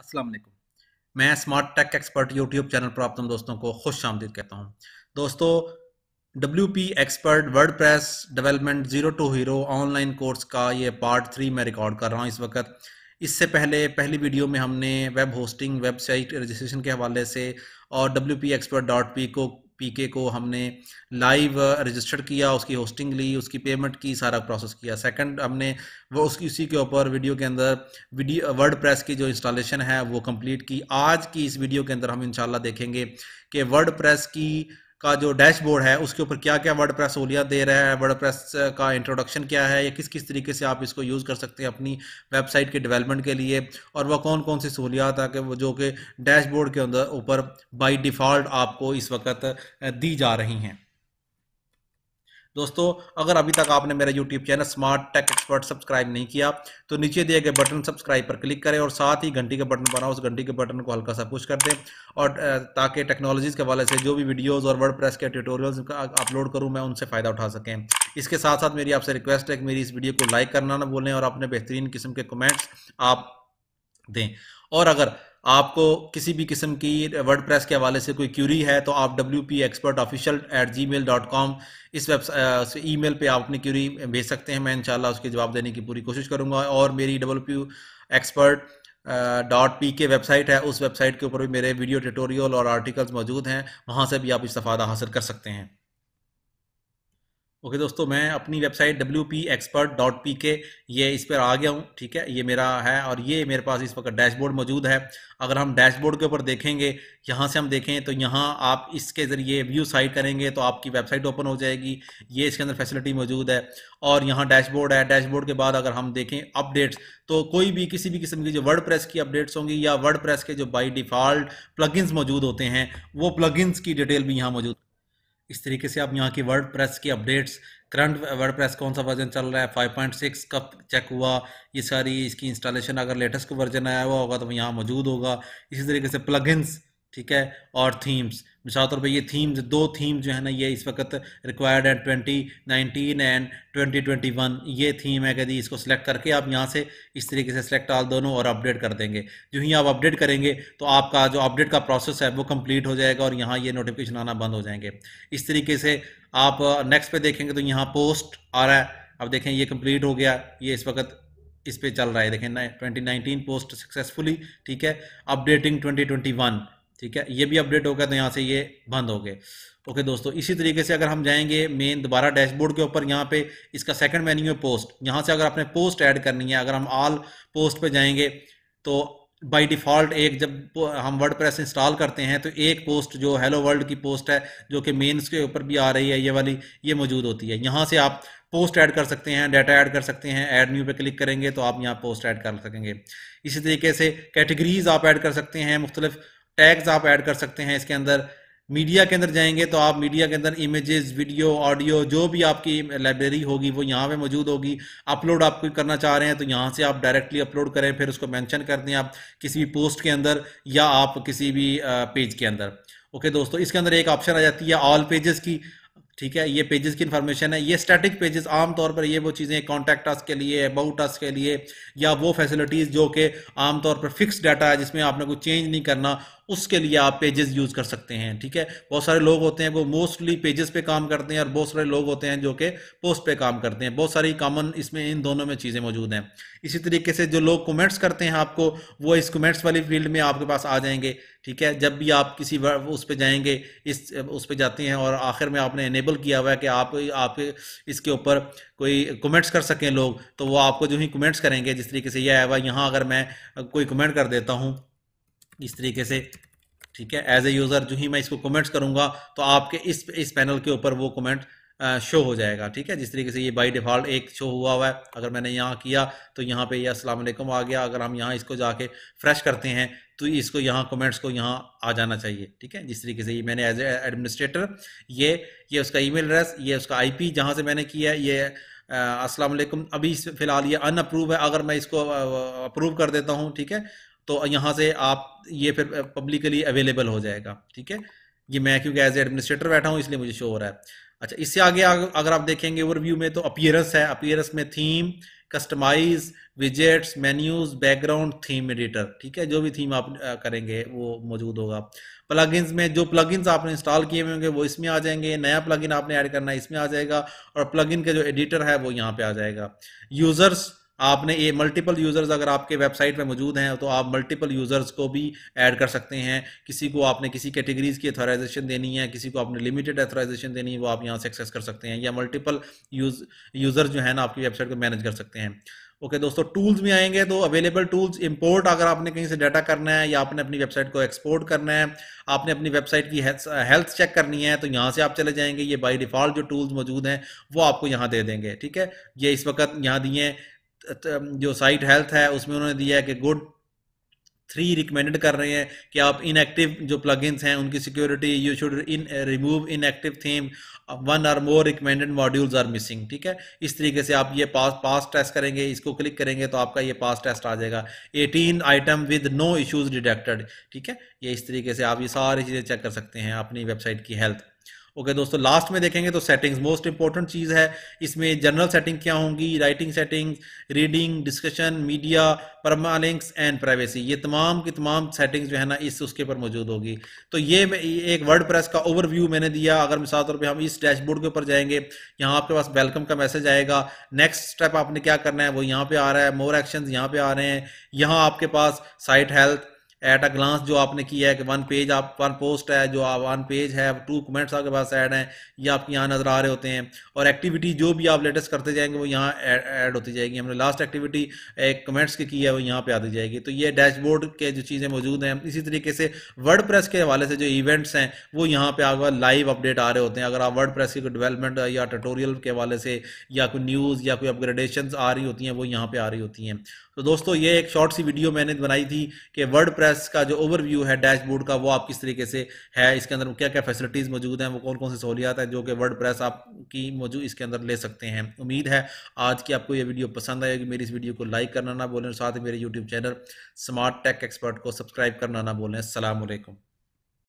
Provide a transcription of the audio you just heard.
अस्सलाम वालेकुम मैं smart tech expert YouTube channel पर आप तुम दोस्तों को खुश आमदीद कहता हूं दोस्तों W P expert WordPress development zero to hero online course का ये पार्ट थ्री मैं रिकॉर्ड कर रहा हूं इस वक्त इससे पहले पहली वीडियो में हमने वेब होस्टिंग वेबसाइट रजिस्ट्रेशन के हवाले से और W P expert dot P को पीके को हमने लाइव रजिस्टर्ड किया उसकी होस्टिंग ली उसकी पेमेंट की सारा प्रोसेस किया सेकंड हमने वो उसकी उसी के ऊपर वीडियो के अंदर वीडियो वर्ड प्रेस की जो इंस्टॉलेशन है वो कंप्लीट की आज की इस वीडियो के अंदर हम इंशाल्लाह देखेंगे कि वर्ड प्रेस की का जो डैशबोर्ड है उसके ऊपर क्या क्या वर्ड प्रेस सहूलियात दे रहा है वर्ड प्रेस का इंट्रोडक्शन क्या है या किस किस तरीके से आप इसको यूज़ कर सकते हैं अपनी वेबसाइट के डेवलपमेंट के लिए और वह कौन कौन सी सहूलियात है वो जो कि डैशबोर्ड के अंदर ऊपर बाई डिफ़ॉल्ट आपको इस वक्त दी जा रही हैं दोस्तों अगर अभी तक आपने मेरा YouTube channel smart tech expert subscribe नहीं किया तो नीचे दिए गए बटन सब्सक्राइब पर क्लिक करें और साथ ही घंटी का बटन बनाओ उस घंटी के बटन को हल्का सा पुश कर दें और ताकि टेक्नोलॉजीज़ के हवाले से जो भी वीडियोज़ और वर्ड प्रेस के ट्यूटोरियल्स अपलोड करूँ मैं उनसे फ़ायदा उठा सकें इसके साथ साथ मेरी आपसे रिक्वेस्ट है कि मेरी इस वीडियो को लाइक करना ना बोलें और अपने बेहतरीन किस्म के कमेंट्स आप दें और अगर आपको किसी भी किस्म की वर्ड प्रेस के हवाले से कोई क्यूरी है तो आप W P expert official at Gmail dot com इस वेबसाइट ई मेल पर आप अपनी क्यूरी भेज सकते हैं मैं इंशाल्लाह उसके जवाब देने की पूरी कोशिश करूँगा और मेरी W P expert dot P के वेबसाइट है उस वेबसाइट के ऊपर भी मेरे वीडियो ट्यूटोरियल और आर्टिकल्स मौजूद हैं वहाँ से भी आप इस्तफ़ादा हासिल कर सकते हैं ओके okay, दोस्तों मैं अपनी website W P expert dot P के ये इस पर आ गया हूँ ठीक है ये मेरा है और ये मेरे पास इस वक्त डैशबोर्ड मौजूद है अगर हम डैशबोर्ड के ऊपर देखेंगे यहाँ से हम देखें तो यहाँ आप इसके ज़रिए व्यू साइट करेंगे तो आपकी वेबसाइट ओपन हो जाएगी ये इसके अंदर फैसिलिटी मौजूद है और यहाँ डैशबोर्ड है डैशबोर्ड के बाद अगर हम देखें अपडेट्स तो कोई भी किसी भी किस्म की जो वर्ड प्रेस की अपडेट्स होंगी या वर्ड प्रेस के जो बाई डिफ़ॉल्ट प्लगइन्स मौजूद होते हैं वो प्लगइन्स की डिटेल भी यहाँ मौजूद इस तरीके से आप यहाँ की वर्ड प्रेस की अपडेट्स करंट वर्ड प्रेस कौन सा वर्जन चल रहा है फाइव पॉइंट सिक्स कब चेक हुआ ये सारी इसकी इंस्टॉलेशन अगर लेटेस्ट वर्जन आया हुआ होगा तो यहाँ मौजूद होगा इसी तरीके से प्लगइन्स ठीक है और थीम्स मिसाल तौर पर ये थीम्स दो थीम जो है ना ये इस वक्त रिक्वायर्ड है twenty nineteen and twenty twenty one ये थीम है कभी इसको सेलेक्ट करके आप यहाँ से इस तरीके से सेलेक्ट आल दोनों और अपडेट कर देंगे जो ही आप अपडेट करेंगे तो आपका जो अपडेट का प्रोसेस है वो कंप्लीट हो जाएगा और यहाँ ये नोटिफिकेशन आना बंद हो जाएंगे इस तरीके से आप नेक्स्ट पे देखेंगे तो यहाँ पोस्ट आ रहा है अब देखें ये कम्प्लीट हो गया ये इस वक्त इस पर चल रहा है देखें ट्वेंटी नाइनटीन पोस्ट सक्सेसफुली ठीक है अपडेटिंग ट्वेंटी ट्वेंटी वन ठीक है ये भी अपडेट हो गया तो यहाँ से ये बंद हो गए ओके दोस्तों इसी तरीके से अगर हम जाएंगे मेन दोबारा डैशबोर्ड के ऊपर यहाँ पे इसका सेकंड मेन्यू है पोस्ट यहाँ से अगर आपने पोस्ट ऐड करनी है अगर हम ऑल पोस्ट पे जाएंगे तो बाय डिफ़ॉल्ट एक जब हम वर्ड प्रेस इंस्टॉल करते हैं तो एक पोस्ट जो हेलो वर्ल्ड की पोस्ट है जो कि मेन्स के ऊपर भी आ रही है ये वाली ये मौजूद होती है यहाँ से आप पोस्ट ऐड कर सकते हैं डाटा ऐड कर सकते हैं ऐड न्यू पे क्लिक करेंगे तो आप यहाँ पोस्ट ऐड कर सकेंगे इसी तरीके से कैटेगरीज आप ऐड कर सकते हैं मुख्तलिफ़ टैग्स आप ऐड कर सकते हैं इसके अंदर मीडिया के अंदर जाएंगे तो आप मीडिया के अंदर इमेजेस वीडियो ऑडियो जो भी आपकी लाइब्रेरी होगी वो यहाँ पे मौजूद होगी अपलोड आप करना चाह रहे हैं तो यहाँ से आप डायरेक्टली अपलोड करें फिर उसको मेंशन कर दें आप किसी भी पोस्ट के अंदर या आप किसी भी पेज के अंदर ओके दोस्तों इसके अंदर एक ऑप्शन आ जाती है ऑल पेजेस की ठीक है ये पेजेस की इन्फॉर्मेशन है ये स्टैटिक पेजेस आमतौर पर ये वो चीज़ें कॉन्टैक्ट टास्क के लिए अबाउट टास्क के लिए या वो फैसिलिटीज़ जो कि आमतौर पर फिक्स डाटा है जिसमें आपने कुछ चेंज नहीं करना उसके लिए आप पेजेस यूज़ कर सकते हैं ठीक है बहुत सारे लोग होते हैं वो मोस्टली पेजेस पे काम करते हैं और बहुत सारे लोग होते हैं जो कि पोस्ट पे काम करते हैं बहुत सारी कॉमन इसमें इन दोनों में चीज़ें मौजूद हैं इसी तरीके से जो लोग कमेंट्स करते हैं आपको वो इस कमेंट्स वाली फील्ड में आपके पास आ जाएंगे ठीक है जब भी आप किसी उस पर जाएंगे इस उस पर जाते हैं और आखिर में आपने इनेबल किया हुआ है कि आप आप इसके ऊपर कोई कमेंट्स कर सकें लोग तो वो आपको जो ही कमेंट्स करेंगे जिस तरीके से यह आया हुआ यहाँ अगर मैं कोई कमेंट कर देता हूँ इस तरीके से ठीक है एज ए यूज़र जो ही मैं इसको कमेंट्स करूँगा तो आपके इस इस पैनल के ऊपर वो कमेंट शो हो जाएगा ठीक है जिस तरीके से ये बाई डिफ़ॉल्ट एक शो हुआ हुआ है अगर मैंने यहाँ किया तो यहाँ पे ये असलम आ गया अगर हम यहाँ इसको जाके फ्रेश करते हैं तो इसको यहाँ कमेंट्स को यहाँ आ जाना चाहिए ठीक है जिस तरीके से ये मैंने एज एडमिनिस्ट्रेटर ये ये उसका मेल एड्रेस ये उसका आई पी जहाँ से मैंने किया है ये अस्सलाम वालेकुम अभी फ़िलहाल ये अनअप्रूव है अगर मैं इसको अप्रूव कर देता हूँ ठीक है तो यहाँ से आप ये फिर पब्लिकली अवेलेबल हो जाएगा ठीक है ये मैं क्योंकि एज एडमिनिस्ट्रेटर बैठा हूँ इसलिए मुझे शो हो रहा है अच्छा इससे आगे अगर आप देखेंगे ओवरव्यू में तो अपियरेंस है अपियरेंस में theme customize widgets menus background theme editor ठीक है जो भी थीम आप करेंगे वो मौजूद होगा प्लगइन्स में जो प्लगइन्स आपने इंस्टॉल किए हुए होंगे वो इसमें आ जाएंगे नया प्लगइन आपने ऐड करना है इसमें आ जाएगा और प्लगइन का जो एडिटर है वो यहाँ पे आ जाएगा यूजर्स आपने ये मल्टीपल यूज़र्स अगर आपके वेबसाइट में मौजूद हैं तो आप मल्टीपल यूज़र्स को भी ऐड कर सकते हैं किसी को आपने किसी कैटेगरीज़ की अथोराइजेशन देनी है किसी को आपने लिमिटेड अथोराइजेशन देनी है वो आप यहाँ से एक्सेस कर सकते हैं या मल्टीपल यूज यूज़र्स जो है ना आपकी वेबसाइट को मैनेज कर सकते हैं ओके okay, दोस्तों टूल्स में आएंगे तो अवेलेबल टूल्स इंपोर्ट अगर आपने कहीं से डाटा करना है या आपने अपनी वेबसाइट को एक्सपोर्ट करना है आपने अपनी वेबसाइट की हेल्थ चेक करनी है तो यहाँ से आप चले जाएंगे ये बाय डिफ़ॉल्ट जो टूल्स मौजूद हैं वो आपको यहाँ दे देंगे ठीक है ये इस वक्त यहाँ दिए जो साइट हेल्थ है उसमें उन्होंने दिया है कि गुड थ्री रिकमेंडेड कर रहे हैं कि आप इनएक्टिव जो प्लगइन्स हैं उनकी security you should in remove inactive theme one are more recommended modules are missing ठीक है इस तरीके से आप ये पास पास टेस्ट करेंगे इसको क्लिक करेंगे तो आपका ये पास टेस्ट आ जाएगा 18 item with no issues detected ठीक है ये इस तरीके से आप ये सारी चीज़ें चेक कर सकते हैं अपनी वेबसाइट की हेल्थ ओके दोस्तों लास्ट में देखेंगे तो सेटिंग्स मोस्ट इंपॉर्टेंट चीज़ है इसमें जनरल सेटिंग क्या होंगी writing setting reading discussion media permalinks and privacy ये तमाम की तमाम सेटिंग्स जो है ना इस उसके ऊपर मौजूद होगी तो ये एक वर्ड प्रेस का ओवरव्यू मैंने दिया अगर मिसाल तौर पर हम इस डैशबोर्ड के ऊपर जाएंगे यहाँ आपके पास वेलकम का मैसेज आएगा नेक्स्ट स्टेप आपने क्या करना है वो यहाँ पे आ रहा है मोर एक्शन यहाँ पे आ रहे हैं यहाँ आपके पास site health at a glance जो आपने किया है कि वन पेज आप वन पोस्ट है जो आप वन पेज है टू कमेंट्स आपके पास ऐड हैं ये आपके यहाँ नज़र आ रहे होते हैं और एक्टिविटी जो भी आप लेटेस्ट करते जाएंगे वो यहाँ ऐड होती जाएगी हमने लास्ट एक्टिविटी एक कमेंट्स की की है वो यहाँ आ आती जाएगी तो ये डैशबोर्ड के जो चीज़ें मौजूद हैं इसी तरीके से वर्ड के हवाले से जो इवेंट्स हैं वो यहाँ पर आपका लाइव अपडेट आ रहे होते हैं अगर आप वर्ड की कोई डेवलपमेंट या ट्यूटोरियल के हवाले से या कोई न्यूज़ या कोई अपग्रेडेशन आ रही होती हैं वो यहाँ पर आ रही होती हैं तो दोस्तों ये एक शॉर्ट सी वीडियो मैंने बनाई थी कि वर्ड प्रेस का जो ओवरव्यू है डैशबोर्ड का वो आप किस तरीके से है इसके अंदर क्या क्या फैसिलिटीज़ मौजूद हैं वो कौन कौन सी सहूलियात हैं जो कि वर्ड प्रेस आपकी मौजूद इसके अंदर ले सकते हैं उम्मीद है आज की आपको ये वीडियो पसंद आएगी मेरी इस वीडियो को लाइक करना ना बोलें साथ ही मेरे YouTube channel smart tech expert को सब्सक्राइब करना ना बोलें असलम